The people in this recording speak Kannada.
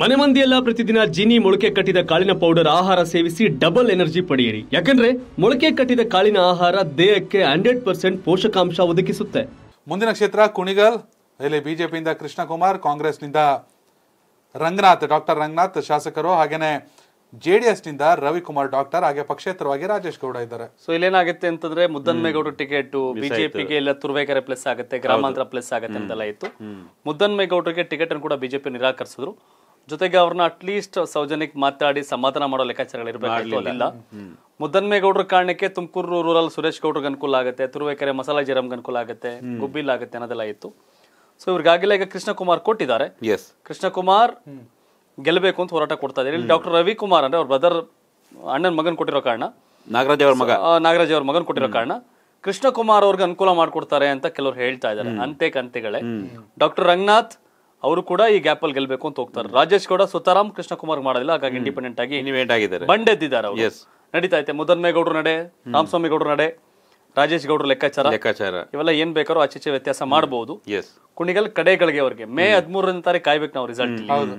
ಮನೆ ಮಂದಿಯೆಲ್ಲ ಪ್ರತಿದಿನ ಜೀನಿ ಮೊಳಕೆ ಕಟ್ಟಿದ ಕಾಳಿನ ಪೌಡರ್ ಆಹಾರ ಸೇವಿಸಿ ಡಬಲ್ ಎನರ್ಜಿ ಪಡೆಯಿರಿ ಯಾಕಂದ್ರೆ ಮೊಳಕೆ ಕಟ್ಟಿದ ಕಾಳಿನ ಆಹಾರ ದೇಹಕ್ಕೆ ಹಂಡ್ರೆಡ್ ಪರ್ಸೆಂಟ್ ಪೋಷಕಾಂಶ ಒದಗಿಸುತ್ತೆ ಮುಂದಿನ ಕ್ಷೇತ್ರ ಕುಣಿಗಲ್ ಇಲ್ಲಿ ಬಿಜೆಪಿಯಿಂದ ಕೃಷ್ಣಕುಮಾರ್ ಕಾಂಗ್ರೆಸ್ನಿಂದ ರಂಗನಾಥ್ ಡಾಕ್ಟರ್ ರಂಗನಾಥ್ ಶಾಸಕರು ಹಾಗೇನೆ ಜೆ ಡಿ ನಿಂದ ರವಿಕುಮಾರ್ ಡಾಕ್ಟರ್ ಹಾಗೆ ಪಕ್ಷೇತರವಾಗಿ ರಾಜೇಶ್ ಗೌಡ ಇದ್ದಾರೆ ಸೊ ಏನಾಗುತ್ತೆ ಅಂತಂದ್ರೆ ಮುದ್ದನ್ಮೇಗೌಡ ಟಿಕೆಟ್ ಬಿಜೆಪಿಗೆ ಎಲ್ಲ ತುರ್ವೇಕರೆ ಪ್ಲಸ್ ಆಗುತ್ತೆ ಗ್ರಾಮಾಂತರ ಪ್ಲಸ್ ಆಗುತ್ತೆ ಅಂತೆಲ್ಲ ಇತ್ತು ಮುದ್ದನ್ಮೇಗೌಡರಿಗೆ ಟಿಕೆಟ್ ಅನ್ನು ಕೂಡ ಬಿಜೆಪಿ ನಿರಾಕರಿಸಿದ್ರು ಜೊತೆಗೆ ಅವ್ರನ್ನ ಅಟ್ಲೀಸ್ಟ್ ಸೌಜನ್ಯಕ್ಕೆ ಮಾತಾಡಿ ಸಮಾಧಾನ ಮಾಡೋ ಲೆಕ್ಕಾಚಾರಗಳು ಇರಬೇಕು ಇಲ್ಲ ಮುದ್ದನ್ಮೇಗೌಡ್ರ ಕಾರಣಕ್ಕೆ ತುಮಕೂರು ರೂರಲ್ ಸುರೇಶ್ ಗೌಡ್ರಿಗೆ ಅನುಕೂಲ ಆಗುತ್ತೆ ತುರುವೇಕೆರೆ ಮಸಾಲಾ ಜೀರಂಗೆ ಅನುಕೂಲ ಆಗುತ್ತೆ ಗುಬ್ಬಿಲ್ ಆಗುತ್ತೆ ಅನ್ನೋದೆಲ್ಲ ಇತ್ತು ಸೊ ಇವ್ರಿಗಾಗಿಲ್ಲ ಈಗ ಕೃಷ್ಣಕುಮಾರ್ ಕೊಟ್ಟಿದ್ದಾರೆ ಕೃಷ್ಣಕುಮಾರ್ ಗೆಲ್ಲಬೇಕು ಅಂತ ಹೋರಾಟ ಕೊಡ್ತಾ ಇದ್ದಾರೆ ಡಾಕ್ಟರ್ ರವಿಕುಮಾರ್ ಅಂದ್ರೆ ಅವ್ರ ಬ್ರದರ್ ಅಣ್ಣನ ಮಗನ್ ಕೊಟ್ಟಿರೋ ಕಾರಣ ನಾಗರಾಜ್ ಅವ್ರ ಮಗ ನಾಗರಾಜ್ ಅವ್ರ ಮಗನ್ ಕೊಟ್ಟಿರೋ ಕಾರಣ ಕೃಷ್ಣಕುಮಾರ್ ಅವ್ರಿಗೆ ಅನುಕೂಲ ಮಾಡ್ಕೊಡ್ತಾರೆ ಅಂತ ಕೆಲವರು ಹೇಳ್ತಾ ಇದ್ದಾರೆ ಅಂತೆ ಕಂತೆಗಳೇ ಡಾಕ್ಟರ್ ರಂಗನಾಥ್ ಅವರು ಕೂಡ ಈ ಗ್ಯಾಪ್ ಅಲ್ಲಿ ಗೆಲ್ಬೇಕು ಅಂತ ಹೋಗ್ತಾರೆ ರಾಜೇಶ್ ಗೌಡ ಸುತಾರಾಮ್ ಕೃಷ್ಣ ಕುಮಾರ್ ಮಾಡೋದಿಲ್ಲ ಹಾಗಾಗಿ ಇಂಡಿಪೆಂಡೆಂಟ್ ಆಗಿ ಆಗಿದ್ದಾರೆ ಬಂಡೆದ್ದಿದ್ದಾರೆ ಅವರು ನಡೀತಾ ಐತೆ ಮುದನ್ಮೇಗೌಡರು ನಡೆ ರಾಮಸ್ವಾಮಿ ಗೌಡರು ನಡೆ ರಾಜೇಶ್ ಗೌಡರು ಲೆಕ್ಕಾಚಾರ ಲೆಕ್ಕಾಚಾರ ಇವೆಲ್ಲ ಏನ್ ಬೇಕಾದ್ರೂ ಆಚೆಚೆ ವ್ಯತ್ಯಾಸ ಮಾಡಬಹುದು ಕುಣಿಗಲ್ ಕಡೆಗಳಿಗೆ ಅವರಿಗೆ ಮೇ ಹದಿಮೂರನೇ ತಾರೀಕು ಕಾಯ್ಬೇಕು ನಾವು ರಿಸಲ್ಟ್ ಹೌದು